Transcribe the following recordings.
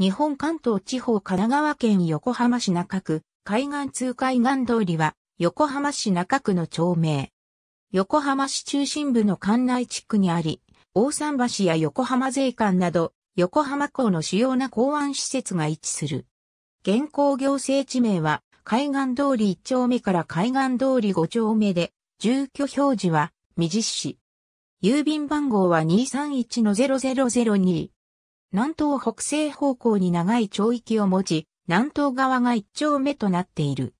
日本関東地方神奈川県横浜市中区、海岸通海岸通りは、横浜市中区の町名。横浜市中心部の関内地区にあり、大桟橋や横浜税関など、横浜港の主要な港湾施設が位置する。現行行政地名は、海岸通り1丁目から海岸通り5丁目で、住居表示は、未実施。郵便番号は231-0002。南東北西方向に長い町域を持ち、南東側が一丁目となっている。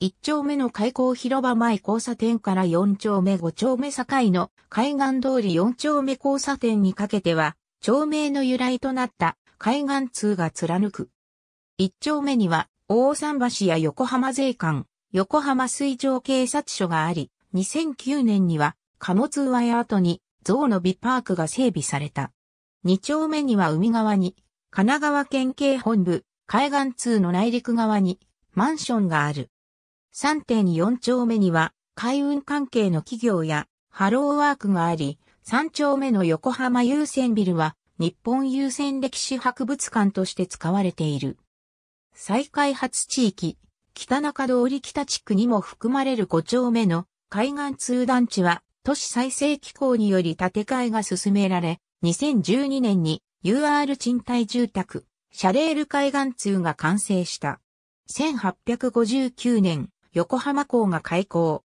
一丁目の開港広場前交差点から四丁目五丁目境の海岸通り四丁目交差点にかけては、町名の由来となった海岸通が貫く。一丁目には、大桟橋や横浜税関、横浜水上警察署があり、2009年には、貨物上ートに、象の美パークが整備された。2丁目には海側に、神奈川県警本部、海岸通の内陸側に、マンションがある。3.4丁目には、海運関係の企業や、ハローワークがあり、3丁目の横浜優先ビルは、日本優先歴史博物館として使われている。再開発地域、北中通り北地区にも含まれる5丁目の海岸通団地は、都市再生機構により建て替えが進められ、2012年に UR 賃貸住宅、シャレール海岸通が完成した。1859年、横浜港が開港。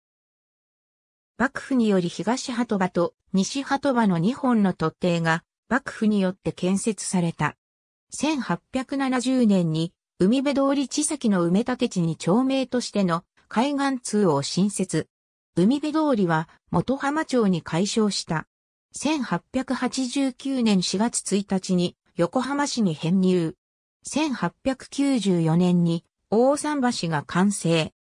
幕府により東鳩場と西鳩場の2本の突堤が幕府によって建設された。1870年に海辺通り地先の埋め立て地に町名としての海岸通を新設。海辺通りは元浜町に解消した。1889年4月1日に横浜市に編入。1894年に大桟橋が完成。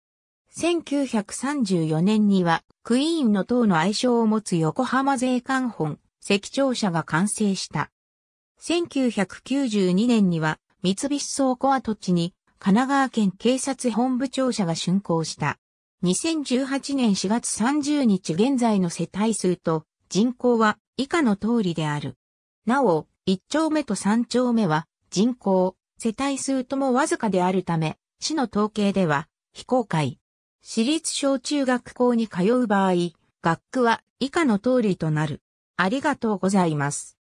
1934年にはクイーンの塔の愛称を持つ横浜税関本、石庁舎が完成した。1992年には三菱倉庫跡地に神奈川県警察本部庁舎が竣工した。2018年4月30日現在の世帯数と人口は以下の通りである。なお、1丁目と3丁目は人口、世帯数ともわずかであるため、市の統計では非公開。私立小中学校に通う場合、学区は以下の通りとなる。ありがとうございます。